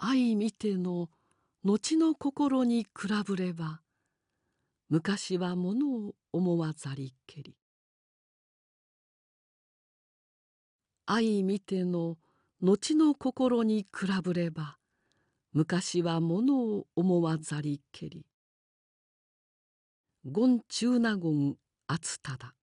相見ての後の心に比ぶれば昔はものを思わざりけり相見ての後の心に比ぶれば昔はものを思わざりけり権中納言厚忠